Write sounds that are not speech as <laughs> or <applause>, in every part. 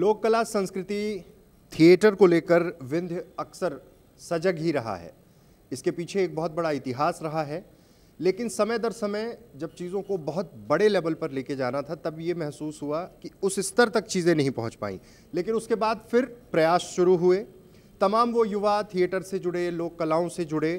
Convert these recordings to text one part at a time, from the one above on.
लोक कला संस्कृति थिएटर को लेकर विंध्य अक्सर सजग ही रहा है इसके पीछे एक बहुत बड़ा इतिहास रहा है लेकिन समय दर समय जब चीज़ों को बहुत बड़े लेवल पर लेके जाना था तब ये महसूस हुआ कि उस स्तर तक चीज़ें नहीं पहुंच पाई लेकिन उसके बाद फिर प्रयास शुरू हुए तमाम वो युवा थिएटर से जुड़े लोक कलाओं से जुड़े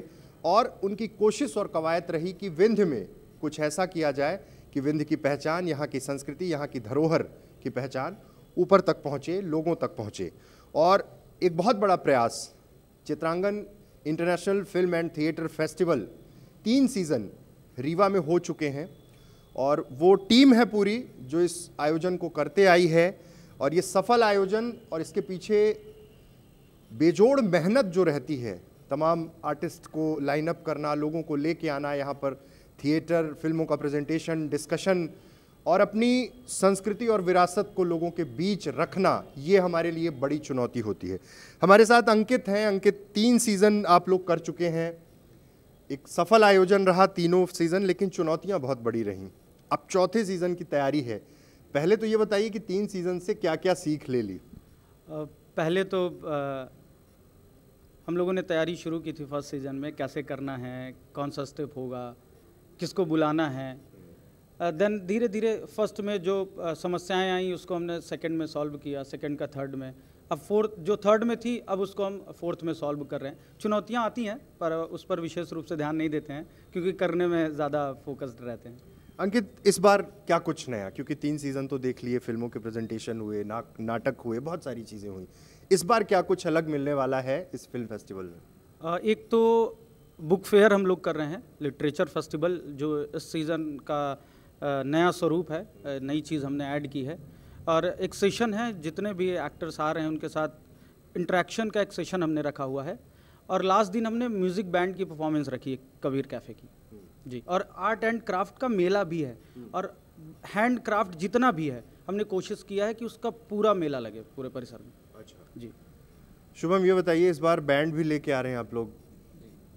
और उनकी कोशिश और कवायद रही कि विंध्य में कुछ ऐसा किया जाए कि विंध्य की पहचान यहाँ की संस्कृति यहाँ की धरोहर की पहचान ऊपर तक पहुँचे लोगों तक पहुँचे और एक बहुत बड़ा प्रयास Chitrangan international film and theatre festival तीन सीज़न रीवा में हो चुके हैं और वो टीम है पूरी जो इस आयोजन को करते आई है और ये सफल आयोजन और इसके पीछे बेजोड़ मेहनत जो रहती है तमाम आर्टिस्ट को लाइनअप करना लोगों को लेके आना यहाँ पर थिएटर फिल्मों का प्रेजेंटेशन डिस्कशन और अपनी संस्कृति और विरासत को लोगों के बीच रखना ये हमारे लिए बड़ी चुनौती होती है हमारे साथ अंकित हैं अंकित तीन सीज़न आप लोग कर चुके हैं एक सफल आयोजन रहा तीनों सीज़न लेकिन चुनौतियां बहुत बड़ी रहीं अब चौथे सीज़न की तैयारी है पहले तो ये बताइए कि तीन सीज़न से क्या क्या सीख ले ली पहले तो आ, हम लोगों ने तैयारी शुरू की थी फर्स्ट सीज़न में कैसे करना है कौन सा स्टेप होगा किसको बुलाना है देन uh, धीरे धीरे फर्स्ट में जो uh, समस्याएं आई उसको हमने सेकंड में सॉल्व किया सेकंड का थर्ड में अब फोर्थ जो थर्ड में थी अब उसको हम फोर्थ में सॉल्व कर रहे हैं चुनौतियाँ आती हैं पर उस पर विशेष रूप से ध्यान नहीं देते हैं क्योंकि करने में ज़्यादा फोकस्ड रहते हैं अंकित इस बार क्या कुछ नया क्योंकि तीन सीज़न तो देख लिए फिल्मों के प्रेजेंटेशन हुए ना नाटक हुए बहुत सारी चीज़ें हुई इस बार क्या कुछ अलग मिलने वाला है इस फिल्म फेस्टिवल में uh, एक तो बुक फेयर हम लोग कर रहे हैं लिटरेचर फेस्टिवल जो इस सीज़न का नया स्वरूप है नई चीज़ हमने ऐड की है और एक सेशन है जितने भी एक्टर्स आ रहे हैं उनके साथ इंट्रैक्शन का एक सेशन हमने रखा हुआ है और लास्ट दिन हमने म्यूज़िक बैंड की परफॉर्मेंस रखी है कबीर कैफ़े की हम्म। जी और आर्ट एंड क्राफ्ट का मेला भी है हम्म। और हैंड क्राफ्ट जितना भी है हमने कोशिश किया है कि उसका पूरा मेला लगे पूरे परिसर में अच्छा जी शुभम ये बताइए इस बार बैंड भी लेके आ रहे हैं आप लोग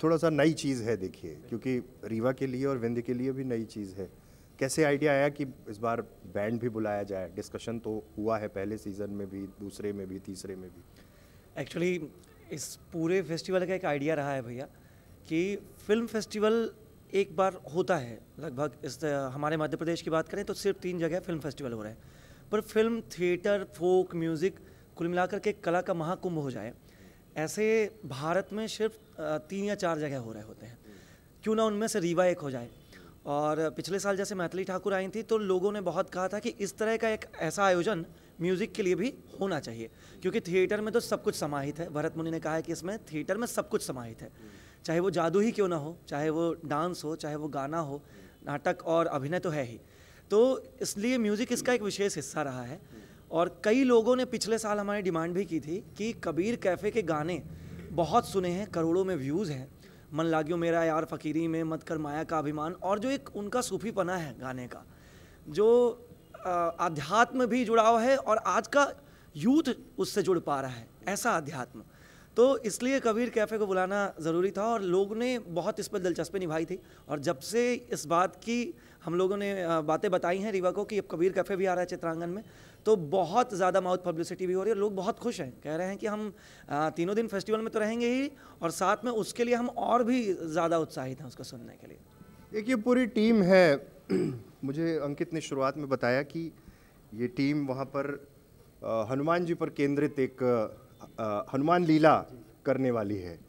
थोड़ा सा नई चीज़ है देखिए क्योंकि रीवा के लिए और विंध्य के लिए भी नई चीज़ है कैसे आइडिया आया कि इस बार बैंड भी बुलाया जाए डिस्कशन तो हुआ है पहले सीज़न में भी दूसरे में भी तीसरे में भी एक्चुअली इस पूरे फेस्टिवल का एक आइडिया रहा है भैया कि फिल्म फेस्टिवल एक बार होता है लगभग इस हमारे मध्य प्रदेश की बात करें तो सिर्फ तीन जगह फिल्म फेस्टिवल हो रहे हैं पर फिल्म थिएटर फोक म्यूज़िक कुल मिलाकर के कला का महाकुंभ हो जाए ऐसे भारत में सिर्फ तीन या चार जगह हो रहे होते हैं क्यों ना उनमें से रीवा एक हो जाए और पिछले साल जैसे मैथिली ठाकुर आई थी तो लोगों ने बहुत कहा था कि इस तरह का एक ऐसा आयोजन म्यूज़िक के लिए भी होना चाहिए क्योंकि थिएटर में तो सब कुछ समाहित है भरत मुनि ने कहा है कि इसमें थिएटर में सब कुछ समाहित है चाहे वो जादू ही क्यों ना हो चाहे वो डांस हो चाहे वो गाना हो नाटक और अभिनय तो है ही तो इसलिए म्यूज़िक इसका एक विशेष हिस्सा रहा है और कई लोगों ने पिछले साल हमारी डिमांड भी की थी कि कबीर कैफ़े के गाने बहुत सुने हैं करोड़ों में व्यूज़ हैं मन लागियो मेरा यार फ़कीरी में मत कर माया का अभिमान और जो एक उनका सूफीपना है गाने का जो आध्यात्म भी जुड़ाव है और आज का यूथ उससे जुड़ पा रहा है ऐसा अध्यात्म तो इसलिए कबीर कैफ़े को बुलाना ज़रूरी था और लोगों ने बहुत इस पर दिलचस्पी निभाई थी और जब से इस बात की हम लोगों ने बातें बताई हैं रीवा को कि अब कबीर कैफ़े भी आ रहा है चित्रांगन में तो बहुत ज़्यादा माउथ पब्लिसिटी भी हो रही है लोग बहुत खुश हैं कह रहे हैं कि हम तीनों दिन फेस्टिवल में तो रहेंगे ही और साथ में उसके लिए हम और भी ज़्यादा उत्साहित हैं उसको सुनने के लिए एक ये पूरी टीम है <clears throat> मुझे अंकित ने शुरुआत में बताया कि ये टीम वहाँ पर हनुमान जी पर केंद्रित एक हनुमान लीला करने वाली है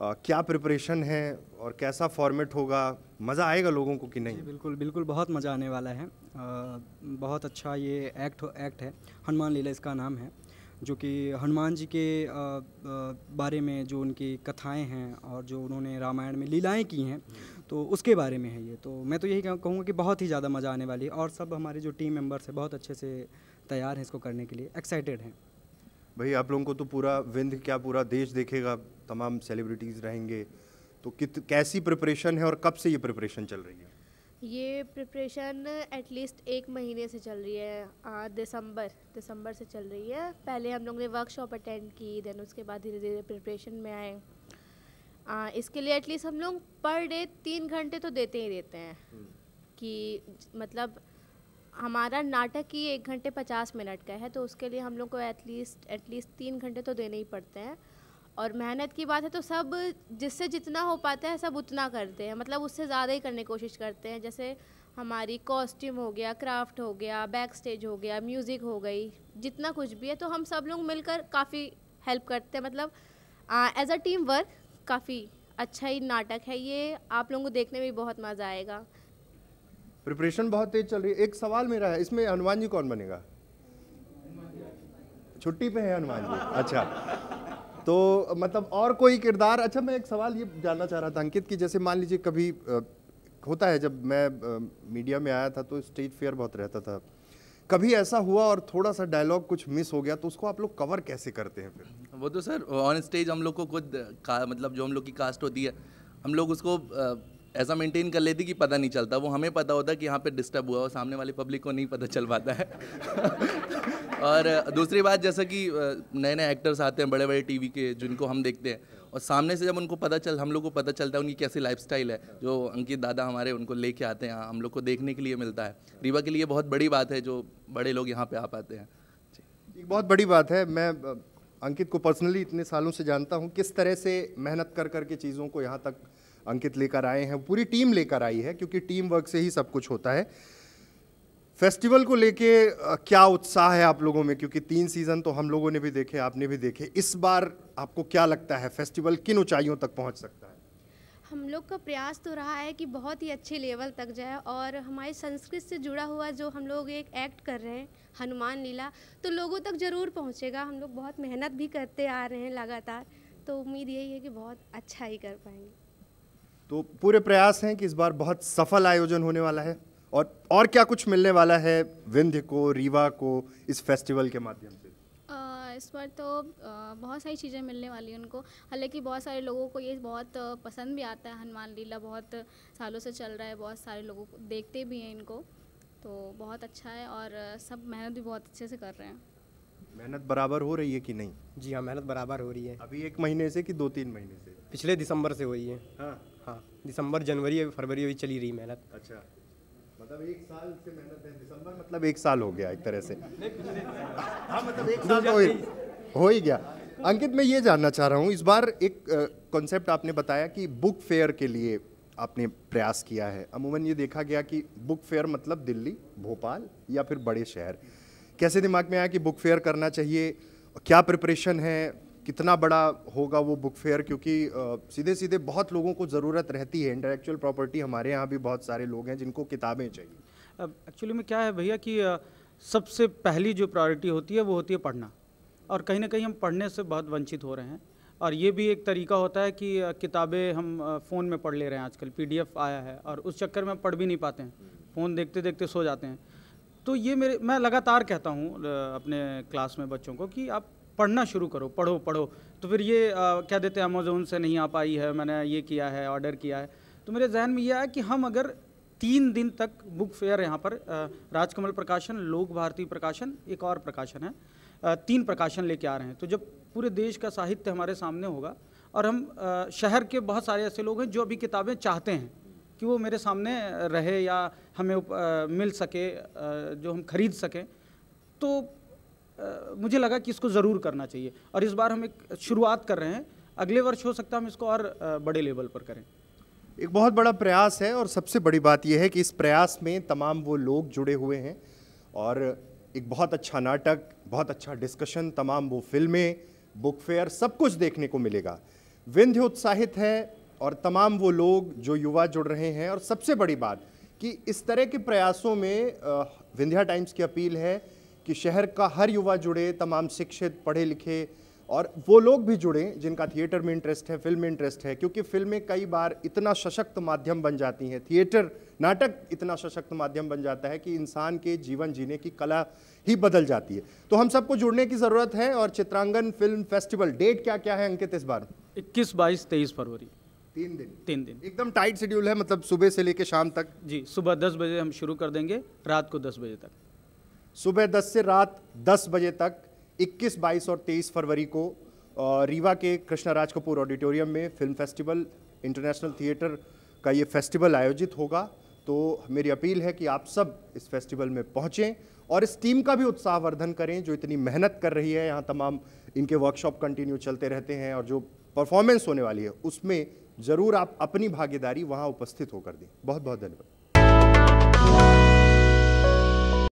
आ, क्या प्रिपरेशन है और कैसा फॉर्मेट होगा मज़ा आएगा लोगों को कि नहीं बिल्कुल बिल्कुल बहुत मज़ा आने वाला है आ, बहुत अच्छा ये एक्ट एक्ट है हनुमान लीला इसका नाम है जो कि हनुमान जी के आ, आ, बारे में जो उनकी कथाएं हैं और जो उन्होंने रामायण में लीलाएं की हैं तो उसके बारे में है ये तो मैं तो यही कहूँगा कि बहुत ही ज़्यादा मज़ा आने वाली है और सब हमारे जो टीम मेम्बर्स हैं बहुत अच्छे से तैयार हैं इसको करने के लिए एक्साइटेड हैं भाई आप लोगों को तो पूरा विंध क्या पूरा देश देखेगा तमाम सेलिब्रिटीज़ रहेंगे तो कित कैसी प्रिपरेशन है और कब से ये प्रिपरेशन चल रही है ये प्रिपरेशन एटलीस्ट एक महीने से चल रही है आ, हाँ, दिसंबर दिसंबर से चल रही है पहले हम लोग ने वर्कशॉप अटेंड की देन उसके बाद धीरे धीरे प्रिपरेशन में आए आ, हाँ, इसके लिए एटलीस्ट हम लोग पर डे तीन घंटे तो देते ही देते हैं हम्म। कि मतलब हमारा नाटक ही एक घंटे पचास मिनट का है तो उसके लिए हम लोग को एटलीस्ट एटलीस्ट तीन घंटे तो देने ही पड़ते हैं और मेहनत की बात है तो सब जिससे जितना हो पाता है सब उतना करते हैं मतलब उससे ज़्यादा ही करने की कोशिश करते हैं जैसे हमारी कॉस्ट्यूम हो गया क्राफ्ट हो गया बैक स्टेज हो गया म्यूज़िक हो गई जितना कुछ भी है तो हम सब लोग मिलकर काफ़ी हेल्प करते हैं मतलब एज अ टीम वर्क काफ़ी अच्छा ही नाटक है ये आप लोगों को देखने में भी बहुत मज़ा आएगा प्रिपरेशन बहुत तेज चल रही है एक सवाल मेरा है इसमें हनुमान जी कौन बनेगा छुट्टी पे है हनुमान जी अच्छा तो मतलब और कोई किरदार अच्छा मैं एक सवाल ये जानना चाह रहा था अंकित की जैसे मान लीजिए कभी आ, होता है जब मैं आ, मीडिया में आया था तो स्टेज फेयर बहुत रहता था कभी ऐसा हुआ और थोड़ा सा डायलॉग कुछ मिस हो गया तो उसको आप लोग कवर कैसे करते हैं फिर वो तो सर ऑन स्टेज हम लोग को खुद मतलब जो हम लोग की कास्ट होती है हम लोग उसको आ, ऐसा मेंटेन कर लेती कि पता नहीं चलता वो हमें पता होता कि यहाँ पे डिस्टर्ब हुआ और सामने वाले पब्लिक को नहीं पता चल पाता है <laughs> और दूसरी बात जैसा कि नए नए एक्टर्स आते हैं बड़े बड़े टीवी के जिनको हम देखते हैं और सामने से जब उनको पता चल हम लोग को पता चलता है उनकी कैसी लाइफ है जो अंकित दादा हमारे उनको लेके आते हैं हम लोग को देखने के लिए मिलता है रीवा के लिए बहुत बड़ी बात है जो बड़े लोग यहाँ पे आ पाते हैं एक बहुत बड़ी बात है मैं अंकित को पर्सनली इतने सालों से जानता हूँ किस तरह से मेहनत कर करके चीज़ों को यहाँ तक अंकित लेकर आए हैं पूरी टीम लेकर आई है क्योंकि टीम वर्क से ही सब कुछ होता है फेस्टिवल को लेके क्या उत्साह है आप लोगों में क्योंकि तीन सीज़न तो हम लोगों ने भी देखे आपने भी देखे इस बार आपको क्या लगता है फेस्टिवल किन ऊंचाइयों तक पहुंच सकता है हम लोग का प्रयास तो रहा है कि बहुत ही अच्छे लेवल तक जाए और हमारी संस्कृत से जुड़ा हुआ जो हम लोग एक एक्ट कर रहे हैं हनुमान लीला तो लोगों तक ज़रूर पहुँचेगा हम लोग बहुत मेहनत भी करते आ रहे हैं लगातार तो उम्मीद यही है कि बहुत अच्छा ही कर पाएंगे तो पूरे प्रयास हैं कि इस बार बहुत सफल आयोजन होने वाला है और और क्या कुछ मिलने वाला है विंध्य को रीवा को इस फेस्टिवल के माध्यम से इस बार तो बहुत सारी चीज़ें मिलने वाली हैं उनको हालांकि बहुत सारे लोगों को ये बहुत पसंद भी आता है हनुमान लीला बहुत सालों से चल रहा है बहुत सारे लोगों को देखते भी हैं इनको तो बहुत अच्छा है और सब मेहनत भी बहुत अच्छे से कर रहे हैं मेहनत बराबर हो रही है कि नहीं जी हाँ मेहनत बराबर हो रही है अभी एक महीने से कि दो तीन महीने से पिछले दिसंबर से हो रही है हाँ हाँ दिसंबर जनवरी अभी फरवरी अभी चली रही मेहनत अच्छा मतलब एक साल से मेहनत है दिसंबर मतलब एक साल हो गया एक तरह से <laughs> हाँ मतलब एक साल हो तो ही हो ही गया अंकित मैं ये जानना चाह रहा हूँ इस बार एक कॉन्सेप्ट आपने बताया कि बुक फेयर के लिए आपने प्रयास किया है अमूमन ये देखा गया कि बुक फेयर मतलब दिल्ली भोपाल या फिर बड़े शहर कैसे दिमाग में आया कि बुक फेयर करना चाहिए क्या प्रिपरेशन है कितना बड़ा होगा वो बुक फेयर क्योंकि सीधे सीधे बहुत लोगों को ज़रूरत रहती है इंटेलेक्चुअल प्रॉपर्टी हमारे यहाँ भी बहुत सारे लोग हैं जिनको किताबें चाहिए एक्चुअली में क्या है भैया कि सबसे पहली जो प्रायोरिटी होती है वो होती है पढ़ना और कहीं ना कहीं हम पढ़ने से बहुत वंचित हो रहे हैं और ये भी एक तरीका होता है कि किताबें हम फ़ोन में पढ़ ले रहे हैं आजकल पीडीएफ आया है और उस चक्कर में पढ़ भी नहीं पाते हैं फ़ोन देखते देखते सो जाते हैं तो ये मेरे मैं लगातार कहता हूँ अपने क्लास में बच्चों को कि आप पढ़ना शुरू करो पढ़ो पढ़ो तो फिर ये आ, क्या देते हैं अमेजोन से नहीं आ पाई है मैंने ये किया है ऑर्डर किया है तो मेरे जहन में यह आया कि हम अगर तीन दिन तक बुक फेयर यहाँ पर राजकमल प्रकाशन लोक भारती प्रकाशन एक और प्रकाशन है तीन प्रकाशन लेके आ रहे हैं तो जब पूरे देश का साहित्य हमारे सामने होगा और हम शहर के बहुत सारे ऐसे लोग हैं जो अभी किताबें चाहते हैं कि वो मेरे सामने रहे या हमें आ, मिल सके आ, जो हम खरीद सकें तो मुझे लगा कि इसको ज़रूर करना चाहिए और इस बार हम एक शुरुआत कर रहे हैं अगले वर्ष हो सकता है हम इसको और बड़े लेवल पर करें एक बहुत बड़ा प्रयास है और सबसे बड़ी बात यह है कि इस प्रयास में तमाम वो लोग जुड़े हुए हैं और एक बहुत अच्छा नाटक बहुत अच्छा डिस्कशन तमाम वो फिल्में बुक फेयर सब कुछ देखने को मिलेगा विंध्य उत्साहित है और तमाम वो लोग जो युवा जुड़ रहे हैं और सबसे बड़ी बात कि इस तरह के प्रयासों में विंध्या टाइम्स की अपील है कि शहर का हर युवा जुड़े तमाम शिक्षित पढ़े लिखे और वो लोग भी जुड़े जिनका थिएटर में इंटरेस्ट है फिल्म में इंटरेस्ट है क्योंकि फिल्में कई बार इतना सशक्त माध्यम बन जाती हैं थिएटर नाटक इतना सशक्त माध्यम बन जाता है कि इंसान के जीवन जीने की कला ही बदल जाती है तो हम सबको जुड़ने की ज़रूरत है और चित्रांगन फिल्म फेस्टिवल डेट क्या क्या है अंकित इस बार इक्कीस बाईस तेईस फरवरी तीन दिन तीन दिन एकदम टाइट शेड्यूल है मतलब सुबह से लेकर शाम तक जी सुबह दस बजे हम शुरू कर देंगे रात को दस बजे तक सुबह 10 से रात 10 बजे तक 21, 22 और 23 फरवरी को रीवा के कृष्णा राज कपूर ऑडिटोरियम में फिल्म फेस्टिवल इंटरनेशनल थिएटर का ये फेस्टिवल आयोजित होगा तो मेरी अपील है कि आप सब इस फेस्टिवल में पहुँचें और इस टीम का भी उत्साहवर्धन करें जो इतनी मेहनत कर रही है यहाँ तमाम इनके वर्कशॉप कंटिन्यू चलते रहते हैं और जो परफॉर्मेंस होने वाली है उसमें ज़रूर आप अपनी भागीदारी वहाँ उपस्थित होकर दें बहुत बहुत धन्यवाद